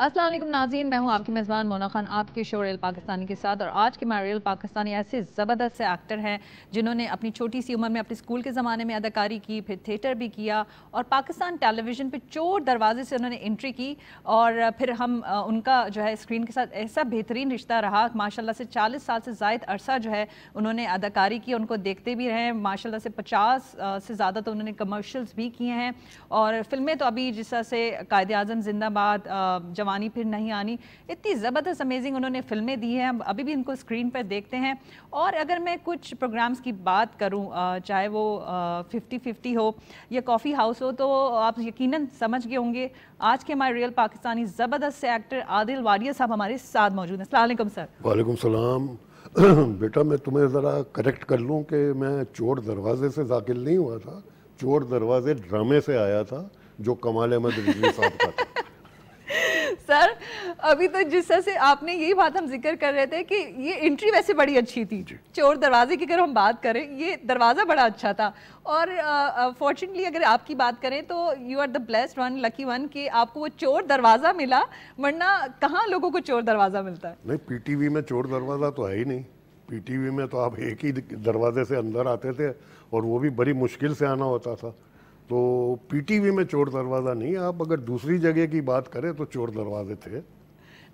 असलम नाजीन मैं हूँ आपकी मेज़बान मोना खान आपके शो रेल पाकिस्तानी के साथ और आज के माय रेल पाकिस्तानी ऐसे ज़बरदस्त से एक्टर हैं जिन्होंने अपनी छोटी सी उम्र में अपने स्कूल के ज़माने में अदाकारी की फिर थिएटर भी किया और पाकिस्तान टेलीविज़न पे चोर दरवाजे से उन्होंने एंट्री की और फिर हम उनका जो है स्क्रीन के साथ ऐसा बेहतरीन रिश्ता रहा माशाला से चालीस साल से जायद अरसा जो है उन्होंने अदाकारी की उनको देखते भी रहे माशाला से पचास से ज़्यादा तो उन्होंने कमर्शल्स भी किए हैं और फिल्में तो अभी जिस तरह से कायद अजम जिंदाबाद जवान जवानी फिर नहीं आनी इतनी ज़बरदस्त अमेजिंग उन्होंने फिल्में दी हैं अभी भी इनको स्क्रीन पर देखते हैं और अगर मैं कुछ प्रोग्राम्स की बात करूँ चाहे वो फिफ्टी फिफ्टी हो या कॉफ़ी हाउस हो तो आप यकीन समझ गए होंगे आज के हमारे रियल पाकिस्तानी ज़बरदस्त एक्टर आदिल वारिया साहब हमारे साथ मौजूद हैं सर वालेकुम सलाम बेटा मैं तुम्हें ज़रा करेक्ट कर लूँ कि मैं चोर दरवाजे से दाखिल नहीं हुआ था चोर दरवाजे ड्रामे से आया था जो कमाल अहमद रिजवी साहब का था अभी तो जिस तरह से आपने यही बात हम जिक्र कर रहे थे कि ये एंट्री वैसे बड़ी अच्छी थी चोर दरवाजे की अगर हम बात करें ये दरवाज़ा बड़ा अच्छा था और फॉर्चुनेटली uh, अगर आपकी बात करें तो you are the blessed one lucky one कि आपको वो चोर दरवाज़ा मिला वरना कहाँ लोगों को चोर दरवाज़ा मिलता है नहीं पी में चोर दरवाज़ा तो है ही नहीं पी में तो आप एक ही दरवाजे से अंदर आते थे और वो भी बड़ी मुश्किल से आना होता था तो पीटीवी में चोर दरवाज़ा नहीं आप अगर दूसरी जगह की बात करें तो चोर दरवाजे थे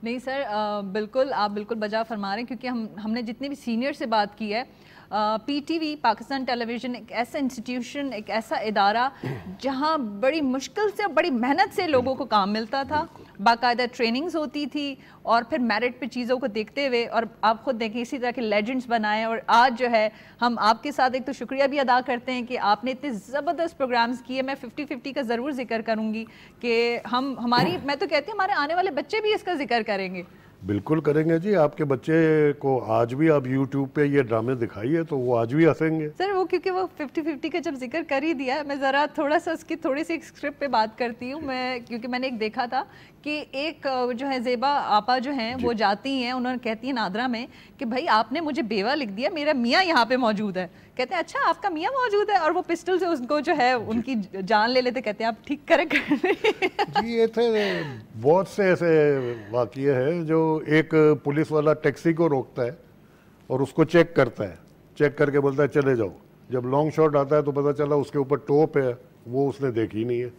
नहीं सर आ, बिल्कुल आप बिल्कुल बजा फरमा रहे हैं क्योंकि हम हमने जितने भी सीनियर से बात की है पीटीवी पाकिस्तान टेलीविज़न एक ऐसा इंस्टीट्यूशन एक ऐसा इदारा जहाँ बड़ी मुश्किल से बड़ी मेहनत से लोगों को काम मिलता था बाकायदा ट्रेनिंग्स होती थी और फिर मेरिट पे चीज़ों को देखते हुए और आप खुद देखें इसी तरह के लेजेंड्स बनाए और आज जो है हम आपके साथ एक तो शुक्रिया भी अदा करते हैं कि आपने इतने ज़बरदस्त प्रोग्राम्स किए मैं फिफ्टी फिफ्टी का ज़रूर जिक्र करूँगी कि हम हमारी मैं तो कहती हूँ हमारे आने वाले बच्चे भी इसका जिक्र करेंगे बिल्कुल करेंगे जी आपके बच्चे को आज भी आप YouTube पे ये ड्रामे दिखाइए तो वो आज भी हंसेंगे सर वो क्योंकि वो 50-50 का जब जिक्र कर ही दिया मैं ज़रा थोड़ा सा उसकी थोड़ी सी स्क्रिप्ट पे बात करती हूँ मैं क्योंकि मैंने एक देखा था कि एक जो है जेबा आपा जो हैं वो जाती हैं उन्होंने कहती हैं नादरा में कि भाई आपने मुझे बेवा लिख दिया मेरा मियाँ यहाँ पे मौजूद है कहते हैं अच्छा आपका मियाँ मौजूद है और वो पिस्टल से उसको जो है उनकी जान ले लेते कहते हैं आप ठीक करें कर जी ये थे बहुत से ऐसे वाक्य है जो एक पुलिस वाला टैक्सी को रोकता है और उसको चेक करता है चेक करके बोलता है चले जाओ जब लॉन्ग शॉट आता है तो पता चला उसके ऊपर टोप है वो उसने देखी नहीं है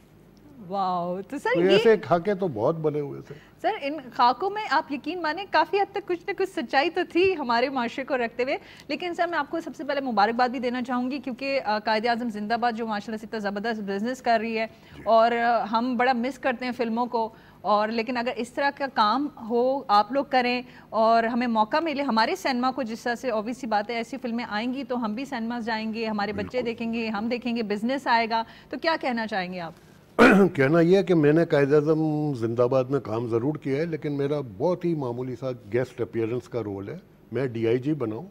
वाओ तो सर तो ये ऐसे खाके तो बहुत बने हुए थे सर इन खाकों में आप यकीन माने काफ़ी हद तक कुछ ना कुछ सच्चाई तो थी हमारे माशरे को रखते हुए लेकिन सर मैं आपको सबसे पहले मुबारकबाद भी देना चाहूंगी क्योंकि कायद अजम जिंदाबाद जो माशाल्लाह से इतना ज़बरदस्त बिजनेस कर रही है और हम बड़ा मिस करते हैं फिल्मों को और लेकिन अगर इस तरह का काम हो आप लोग करें और हमें मौका मिले हमारे सिनेमा को जिस तरह से ऑब्वियस सी बात है ऐसी फिल्में आएंगी तो हम भी सिनेमा जाएंगे हमारे बच्चे देखेंगे हम देखेंगे बिजनेस आएगा तो क्या कहना चाहेंगे आप कहना यह है कि मैंने कायद अजम जिंदाबाद में काम ज़रूर किया है लेकिन मेरा बहुत ही मामूली सा गेस्ट अपियरेंस का रोल है मैं डीआईजी जी बनाऊँ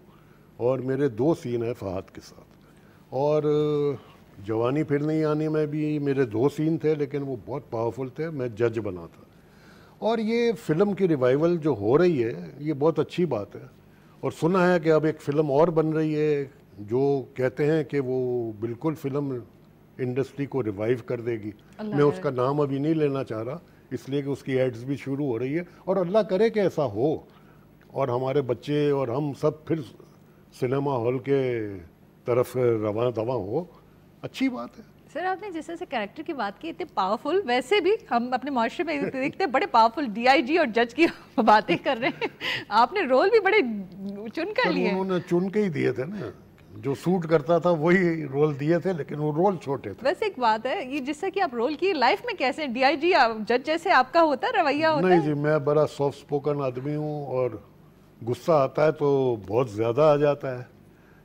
और मेरे दो सीन हैं फहाद के साथ और जवानी फिर नहीं आने में भी मेरे दो सीन थे लेकिन वो बहुत पावरफुल थे मैं जज बना था और ये फ़िल्म की रिवाइवल जो हो रही है ये बहुत अच्छी बात है और सुना है कि अब एक फ़िल्म और बन रही है जो कहते हैं कि वो बिल्कुल फ़िल्म इंडस्ट्री को रिवाइव कर देगी मैं उसका नाम अभी नहीं लेना चाह रहा इसलिए कि उसकी एड्स भी शुरू हो रही है और अल्लाह करे कि ऐसा हो और हमारे बच्चे और हम सब फिर सिनेमा हॉल के तरफ रवा दवा हो अच्छी बात है सर आपने जैसे जैसे कैरेक्टर की बात की इतने पावरफुल वैसे भी हम अपने माशरे में देखते हैं बड़े पावरफुल डीआईजी और जज की बातें कर रहे हैं आपने रोल भी बड़े चुन कर लिए उन्होंने चुन के ही दिए थे ना जो सूट करता था वही रोल दिए थे लेकिन वो रोल छोटे थे वैसे एक बात है ये जिससे कि आप रोल की लाइफ में कैसे डीआईजी जज जैसे आपका होता रवैया होता नहीं है? जी मैं बड़ा सॉफ्ट स्पोकन आदमी हूँ और गुस्सा आता है तो बहुत ज़्यादा आ जाता है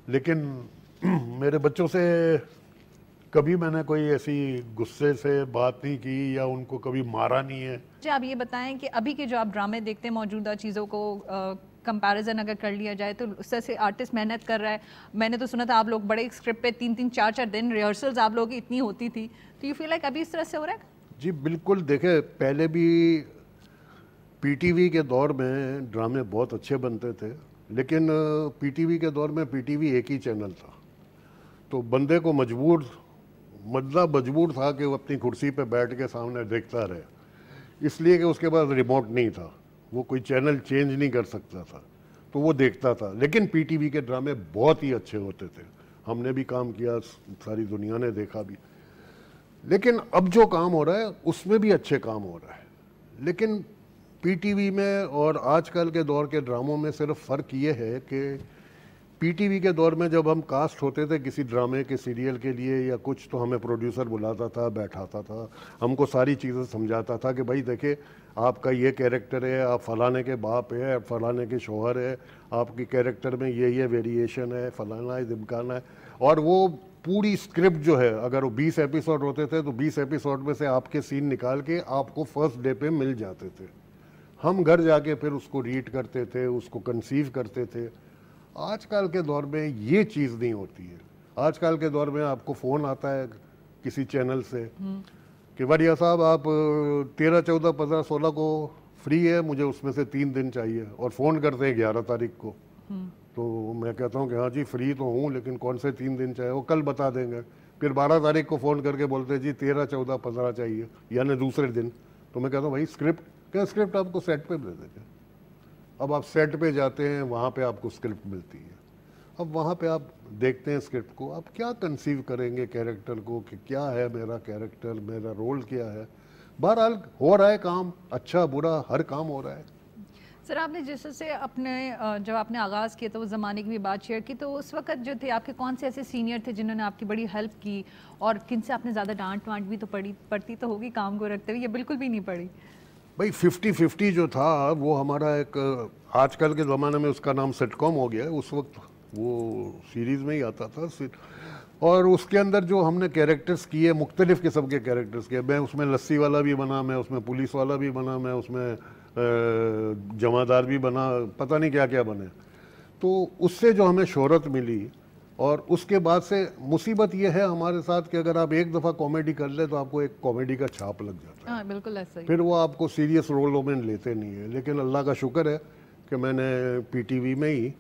लेकिन मेरे बच्चों से कभी मैंने कोई ऐसी गुस्से से बात नहीं की या उनको कभी मारा नहीं है जी आप ये बताएं कि अभी के जो आप ड्रामे देखते हैं मौजूदा चीज़ों को आ, कंपैरिजन अगर कर लिया जाए तो उससे से आर्टिस्ट मेहनत कर रहा है मैंने तो सुना था आप लोग बड़े स्क्रिप्ट पे तीन तीन चार चार दिन रिहर्सल्स आप लोगों की इतनी होती थी तो यू फील लाइक अभी इस तरह से हो रहा है जी बिल्कुल देखे पहले भी पीटीवी के दौर में ड्रामे बहुत अच्छे बनते थे लेकिन पीटीवी के दौर में पीटीवी एक ही चैनल था तो बंदे को मजबूर मतलब मजबूर था कि वो अपनी कुर्सी पे बैठ के सामने देखता रहे इसलिए कि उसके पास रिमोट नहीं था वो कोई चैनल चेंज नहीं कर सकता था तो वो देखता था लेकिन पीटीवी के ड्रामे बहुत ही अच्छे होते थे हमने भी काम किया सारी दुनिया ने देखा भी लेकिन अब जो काम हो रहा है उसमें भी अच्छे काम हो रहा है लेकिन पीटीवी में और आजकल के दौर के ड्रामों में सिर्फ फ़र्क ये है कि पीटीवी के दौर में जब हम कास्ट होते थे किसी ड्रामे के सीरियल के लिए या कुछ तो हमें प्रोड्यूसर बुलाता था बैठाता था हमको सारी चीज़ें समझाता था कि भाई देखे आपका ये कैरेक्टर है आप फलाने के बाप है आप फलाने के शोहर है आपकी कैरेक्टर में ये ये वेरिएशन है फलाना है दिमकाना है और वो पूरी स्क्रिप्ट जो है अगर वो बीस एपिसोड होते थे तो बीस एपिसोड में से आपके सीन निकाल के आपको फर्स्ट डे पे मिल जाते थे हम घर जाके फिर उसको रीड करते थे उसको कंसीव करते थे आजकल के दौर में ये चीज़ नहीं होती है आजकल के दौर में आपको फ़ोन आता है किसी चैनल से हम्म। कि वडिया साहब आप तेरह चौदह पंद्रह सोलह को फ्री है मुझे उसमें से तीन दिन चाहिए और फ़ोन करते हैं ग्यारह तारीख को हम्म। तो मैं कहता हूँ कि हाँ जी फ्री तो हूँ लेकिन कौन से तीन दिन चाहिए वो कल बता देंगे फिर बारह तारीख को फ़ोन करके बोलते हैं जी तेरह चौदह पंद्रह चाहिए यानी दूसरे दिन तो मैं कहता हूँ भाई स्क्रिप्ट क्या स्क्रिप्ट आपको सेट पर दे देते अब आप सेट पर जाते हैं वहाँ पर आपको स्क्रिप्ट मिलती है अब वहाँ पे आप देखते हैं स्क्रिप्ट को आप क्या कंसीव करेंगे कैरेक्टर को कि क्या है मेरा कैरेक्टर मेरा रोल क्या है बहरहाल हो रहा है काम अच्छा बुरा हर काम हो रहा है सर आपने जैसे अपने जब आपने आगाज़ किया तो उस ज़माने की भी बात शेयर की तो उस वक्त जो थे आपके कौन से ऐसे सीनियर थे जिन्होंने आपकी बड़ी हेल्प की और किन से आपने ज़्यादा डांट वांट भी तो पड़ी पड़ती तो होगी काम को रखते हुए ये बिल्कुल भी नहीं पड़ी भाई फिफ्टी फिफ्टी जो था वो हमारा एक आजकल के ज़माने में उसका नाम सेटकॉम हो गया है उस वक्त वो सीरीज़ में ही आता था और उसके अंदर जो हमने कैरेक्टर्स किए मुख्तलिफ़ किस्म के कैरेक्टर्स किए मैं उसमें लस्सी वाला भी बना मैं उसमें पुलिस वाला भी बना मैं उसमें जमादार भी बना पता नहीं क्या क्या बने तो उससे जो हमें शोहरत मिली और उसके बाद से मुसीबत ये है हमारे साथ कि अगर आप एक दफ़ा कॉमेडी कर ले तो आपको एक कॉमेडी का छाप लग जाता है हाँ, बिल्कुल ऐसा फिर वो आपको सीरियस रोलों में लेते नहीं है लेकिन अल्लाह का शुक्र है कि मैंने पीटीवी में ही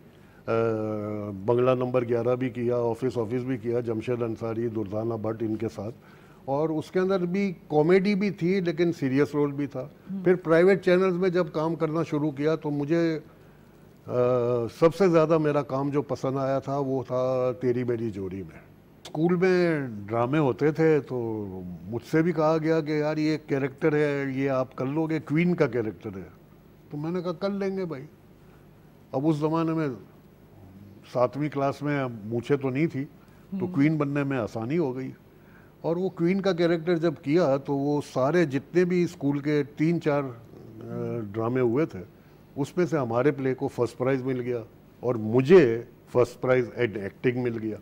बंगला नंबर 11 भी किया ऑफिस ऑफिस भी किया जमशेद अंसारी दुर्दाना भट्ट इनके साथ और उसके अंदर भी कॉमेडी भी थी लेकिन सीरियस रोल भी था हम्म। फिर प्राइवेट चैनल्स में जब काम करना शुरू किया तो मुझे आ, सबसे ज़्यादा मेरा काम जो पसंद आया था वो था तेरी मेरी जोड़ी में स्कूल में ड्रामे होते थे तो मुझसे भी कहा गया कि यार ये कैरेक्टर है ये आप कर लोगे क्वीन का कैरेक्टर है तो मैंने कहा कर लेंगे भाई अब उस ज़माने में सातवीं क्लास में मूछे तो नहीं थी तो क्वीन हम्म। बनने में आसानी हो गई और वो क्वीन का कैरेक्टर जब किया तो वो सारे जितने भी स्कूल के तीन चार ड्रामे हुए थे उसमें से हमारे प्ले को फर्स्ट प्राइज़ मिल गया और मुझे फर्स्ट प्राइज़ एट एक्टिंग मिल गया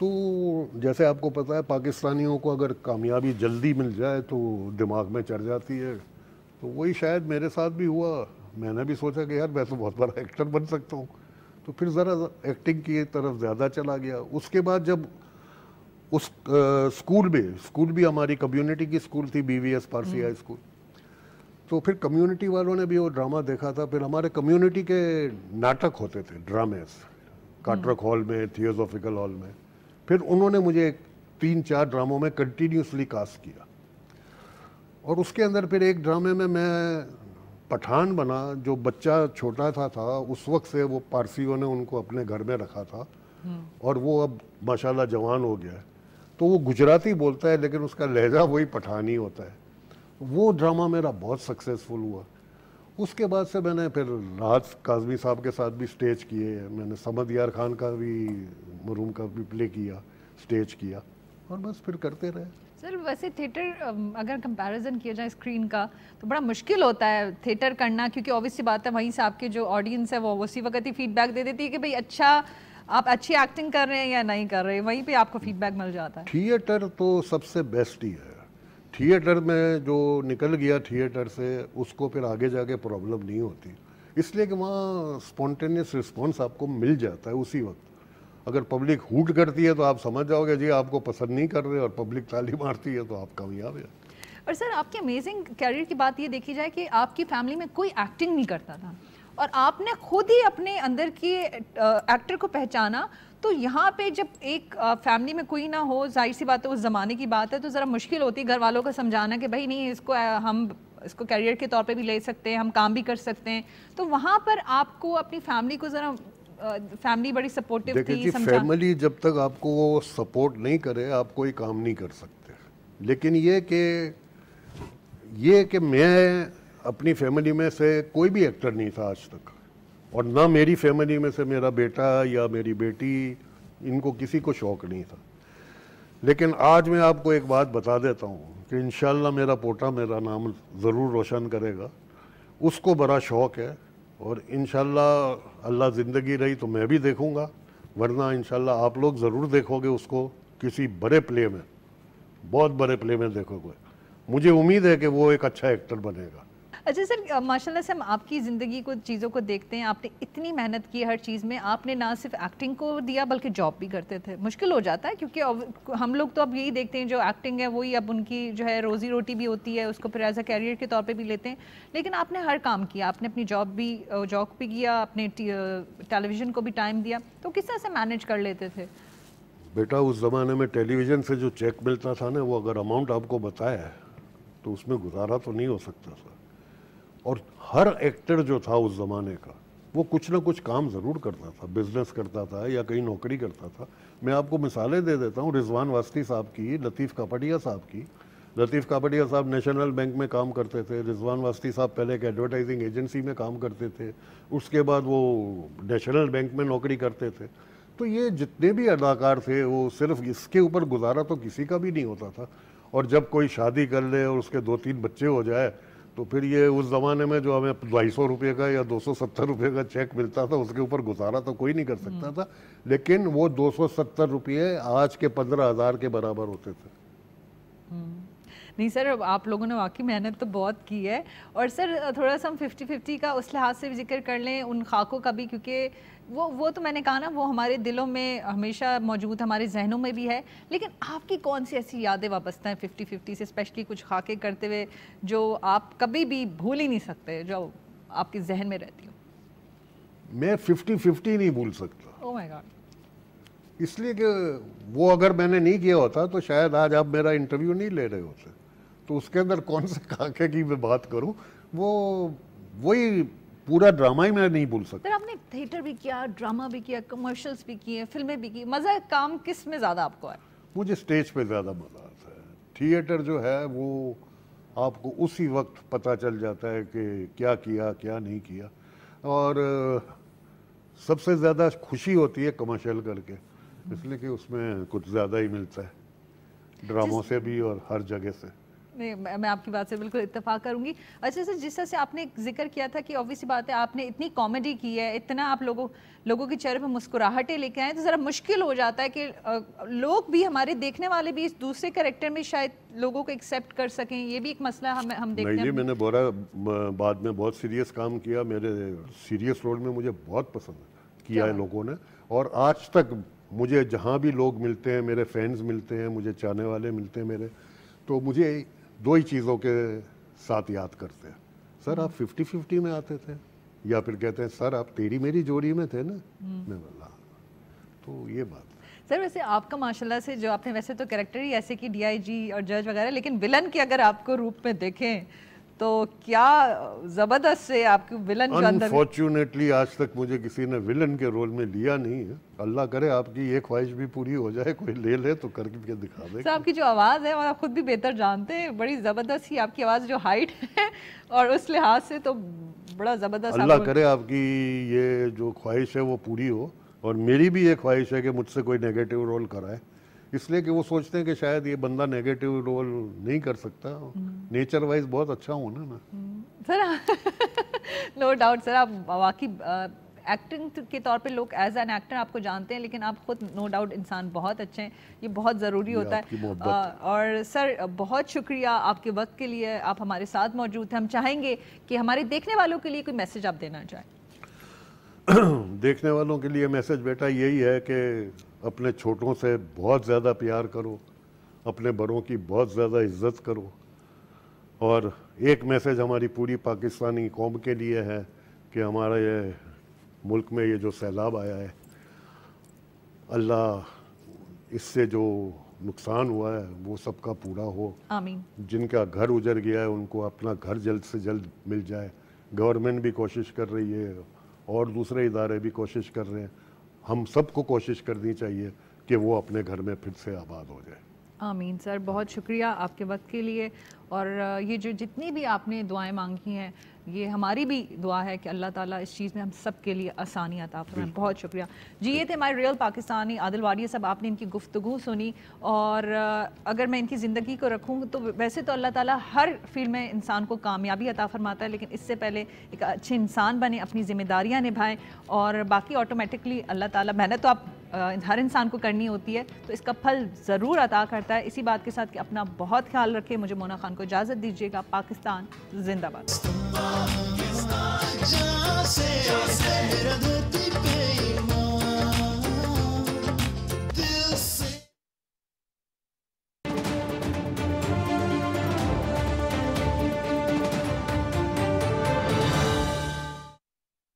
तो जैसे आपको पता है पाकिस्तानियों को अगर कामयाबी जल्दी मिल जाए तो दिमाग में चढ़ जाती है तो वही शायद मेरे साथ भी हुआ मैंने भी सोचा कि यार मैं तो बहुत बड़ा एक्टर बन सकता हूँ तो फिर ज़रा एक्टिंग की तरफ ज़्यादा चला गया उसके बाद जब उस आ, स्कूल में स्कूल भी हमारी कम्युनिटी की स्कूल थी B V S Parsi high school तो फिर कम्युनिटी वालों ने भी वो ड्रामा देखा था फिर हमारे कम्युनिटी के नाटक होते थे ड्रामेस काटरक हम्म। हॉल में थियोसोफिकल हॉल में फिर उन्होंने मुझे तीन चार ड्रामों में कंटिन्यूसली कास्ट किया और उसके अंदर फिर एक ड्रामे में मैं पठान बना जो बच्चा छोटा था था उस वक्त से वो पारसियों ने उनको अपने घर में रखा था हम्म। और वो अब माशाल्लाह जवान हो गया है तो वो गुजराती बोलता है लेकिन उसका लहजा वही पठान ही होता है वो ड्रामा मेरा बहुत सक्सेसफुल हुआ उसके बाद से मैंने फिर राहत काजमी साहब के साथ भी स्टेज किए मैंने समद यार खान का भी मरूम का भी प्ले किया स्टेज किया और बस फिर करते रहे सर वैसे थिएटर अगर कंपैरिजन किया जाए स्क्रीन का तो बड़ा मुश्किल होता है थिएटर करना क्योंकि ऑब्वियस बात है वहीं से आपके जो ऑडियंस है वो उसी वक्त ही फीडबैक दे देती है कि भाई अच्छा आप अच्छी एक्टिंग कर रहे हैं या नहीं कर रहे हैं वहीं पे आपको फीडबैक मिल जाता है थिएटर तो सबसे बेस्ट ही है थिएटर में जो निकल गया थिएटर से उसको फिर आगे जाके प्रॉब्लम नहीं होती इसलिए कि वहाँ स्पॉन्टेनियस रिस्पॉन्स आपको मिल जाता है उसी वक्त अगर पब्लिक हूट करती है तो आप समझ जाओगे जी आपको पसंद नहीं कर रहे और पब्लिक ताली मारती है तो आप कामयाब है और सर आपके अमेजिंग कैरियर की बात ये देखी जाए कि आपकी फैमिली में कोई एक्टिंग नहीं करता था और आपने खुद ही अपने अंदर की एक्टर को पहचाना तो यहाँ पे जब एक फैमिली में कोई ना हो जाहिर सी बात है उस ज़माने की बात है तो ज़रा मुश्किल होती है घर वालों को समझाना कि भाई नहीं इसको हम इसको कैरियर के तौर पे भी ले सकते हैं हम काम भी कर सकते हैं तो वहाँ पर आपको अपनी फैमिली को ज़रा फैमिली बड़ी सपोर्टिव थी फैमिली जब तक आपको वो सपोर्ट नहीं करे आप कोई काम नहीं कर सकते लेकिन ये कि ये कि मैं अपनी फैमिली में से कोई भी एक्टर नहीं था आज तक और ना मेरी फैमिली में से मेरा बेटा या मेरी बेटी इनको किसी को शौक़ नहीं था लेकिन आज मैं आपको एक बात बता देता हूँ कि इन मेरा पोटा मेरा नाम ज़रूर रोशन करेगा उसको बड़ा शौक़ है और इन अल्लाह ज़िंदगी रही तो मैं भी देखूँगा वरना इन आप लोग ज़रूर देखोगे उसको किसी बड़े प्ले में बहुत बड़े प्ले में देखोगे मुझे उम्मीद है कि वो एक अच्छा एक्टर बनेगा अच्छा सर माशाल्लाह से हम आपकी ज़िंदगी को चीज़ों को देखते हैं आपने इतनी मेहनत की हर चीज़ में आपने ना सिर्फ एक्टिंग को दिया बल्कि जॉब भी करते थे मुश्किल हो जाता है क्योंकि हम लोग तो अब यही देखते हैं जो एक्टिंग है वही अब उनकी जो है रोज़ी रोटी भी होती है उसको फिर एज अ कैरियर के तौर पर भी लेते हैं लेकिन आपने हर काम किया आपने अपनी जॉब भी जॉब भी किया अपने टेलीविज़न को भी टाइम दिया तो किस तरह से मैनेज कर लेते थे बेटा उस ज़माने में टेलीविज़न से जो चेक मिलता था ना वो अगर अमाउंट आपको बताया है तो उसमें गुजारा तो नहीं हो सकता था और हर एक्टर जो था उस ज़माने का वो कुछ ना कुछ काम ज़रूर करता था बिजनेस करता था या कहीं नौकरी करता था मैं आपको मिसालें दे देता हूँ रिजवान वास्ती साहब की लतीफ़ कापड़िया साहब की लतीफ़ कापड़िया साहब नेशनल बैंक में काम करते थे रिजवान वास्ती साहब पहले एक एडवर्टाइजिंग एजेंसी में काम करते थे उसके बाद वो नेशनल बैंक में नौकरी करते थे तो ये जितने भी अदाकार थे वो सिर्फ इसके ऊपर गुजारा तो किसी का भी नहीं होता था और जब कोई शादी कर ले और उसके दो तीन बच्चे हो जाए तो फिर ये उस ज़माने में जो हमें ढाई सौ रुपये का या दो सौ सत्तर रुपये का चेक मिलता था उसके ऊपर गुजारा तो कोई नहीं कर सकता हम्म। था लेकिन वो दो सौ सत्तर रुपये आज के पंद्रह हज़ार के बराबर होते थे नहीं सर आप लोगों ने वाकई मेहनत तो बहुत की है और सर थोड़ा सा हम फिफ्टी फिफ्टी का उस लिहाज से भी जिक्र कर लें उन खाकों का भी क्योंकि वो वो तो मैंने कहा ना वो हमारे दिलों में हमेशा मौजूद हमारे जहनों में भी है लेकिन आपकी कौन सी ऐसी यादें वाबस्ता हैं फिफ्टी फिफ्टी से स्पेशली कुछ खाके करते हुए जो आप कभी भी भूल ही नहीं सकते जो आपके जहन में रहती हो मैं फिफ्टी फिफ्टी नहीं भूल सकता oh इसलिए कि वो अगर मैंने नहीं किया होता तो शायद आज आप मेरा इंटरव्यू नहीं ले रहे होते तो उसके अंदर कौन से काके की मैं बात करूँ वो वही पूरा ड्रामा ही मैं नहीं भूल सकता आपने थिएटर भी किया ड्रामा भी किया कमर्शियल्स भी किए फिल्में भी की मज़ा काम किस में ज़्यादा आपको आया मुझे स्टेज पे ज़्यादा मज़ा आता है थिएटर जो है वो आपको उसी वक्त पता चल जाता है कि क्या किया क्या नहीं किया और सबसे ज़्यादा खुशी होती है कमर्शियल करके हम्म। इसलिए कि उसमें कुछ ज़्यादा ही मिलता है ड्रामों से भी और हर जगह से नहीं मैं आपकी बात से बिल्कुल इतफाक करूंगी अच्छा सर जिस तरह से आपने जिक्र किया था कि ऑब्वियसली बात है आपने इतनी कॉमेडी की है इतना आप लोगों लोगों के चेहरे पर मुस्कुराहटें लेके आए तो ज़रा मुश्किल हो जाता है कि लोग भी हमारे देखने वाले भी इस दूसरे करेक्टर में शायद लोगों को एक्सेप्ट कर सकें ये भी एक मसला हम हम देखते हैं मैंने बोरा बाद में बहुत सीरियस काम किया मेरे सीरियस रोल में मुझे बहुत पसंद किया है लोगों ने और आज तक मुझे जहाँ भी लोग मिलते हैं मेरे फैंस मिलते हैं मुझे चाहने वाले मिलते हैं मेरे तो मुझे दो ही चीज़ों के साथ याद करते हैं सर आप फिफ्टी फिफ्टी में आते थे या फिर कहते हैं सर आप तेरी मेरी जोड़ी में थे ना हम्म। मैं बोला हाँ। तो ये बात सर वैसे आपका माशाल्लाह से जो आपने वैसे तो करेक्टर ही ऐसे कि डीआईजी और जज वगैरह लेकिन विलन के अगर आपको रूप में देखें तो क्या जबरदस्त से आपके विलन अनफॉर्चुनेटली आज तक मुझे किसी ने विलन के रोल में लिया नहीं है अल्लाह करे आपकी ये ख्वाहिश भी पूरी हो जाए कोई ले ले तो करके दिखा दे तो आपकी जो आवाज़ है और आप खुद भी बेहतर जानते हैं बड़ी ज़बरदस्त ही आपकी आवाज़ जो हाइट है और उस लिहाज से तो बड़ा ज़बरदस्त अल्लाह करे आपकी ये जो ख्वाहिश है वो पूरी हो और मेरी भी ये ख्वाहिश है कि मुझसे कोई नेगेटिव रोल कराए इसलिए कि वो सोचते हैं कि शायद ये बंदा नेगेटिव रोल नहीं कर सकता नेचर हम्म। वाइज बहुत अच्छा हूँ ना हम्म। सर नो डाउट सर आप वाकई एक्टिंग के तौर पे लोग एज एन एक्टर आपको जानते हैं लेकिन आप खुद नो डाउट इंसान बहुत अच्छे हैं ये बहुत ज़रूरी होता है आ, और सर बहुत शुक्रिया आपके वक्त के लिए आप हमारे साथ मौजूद हैं हम चाहेंगे कि हमारे देखने वालों के लिए कोई मैसेज आप देना चाहें देखने वालों के लिए मैसेज बेटा यही है कि अपने छोटों से बहुत ज़्यादा प्यार करो अपने बड़ों की बहुत ज़्यादा इज्जत करो और एक मैसेज हमारी पूरी पाकिस्तानी कौम के लिए है कि हमारे ये मुल्क में ये जो सैलाब आया है अल्लाह इससे जो नुकसान हुआ है वो सबका पूरा हो आमीन जिनका घर उजर गया है उनको अपना घर जल्द से जल्द मिल जाए गवर्नमेंट भी कोशिश कर रही है और दूसरे इदारे भी कोशिश कर रहे हैं हम सबको कोशिश करनी चाहिए कि वो अपने घर में फिर से आबाद हो जाए आमीन सर बहुत शुक्रिया आपके वक्त के लिए और ये जो जितनी भी आपने दुआएं मांगी हैं ये हमारी भी दुआ है कि अल्लाह ताला इस चीज़ में हम सब के लिए आसानी अता फरमाए बहुत शुक्रिया जी ये थे हमारे रियल पाकिस्तानी आदिल वाड़िया साहब आपने इनकी गुफ्तु सुनी और अगर मैं इनकी ज़िंदगी को रखूँ तो वैसे तो अल्लाह ताला हर फील्ड में इंसान को कामयाबी अता फरमाता है लेकिन इससे पहले एक अच्छे इंसान बने अपनी जिम्मेदारियाँ निभाएँ और बाकी ऑटोमेटिकली अल्लाह ताली मेहनत तो आप हर इंसान को करनी होती है तो इसका फल ज़रूर अता करता है इसी बात के साथ कि अपना बहुत ख्याल रखें मुझे मोना खान को इजाज़त दीजिएगा पाकिस्तान जिंदाबाद Já sei, já sei.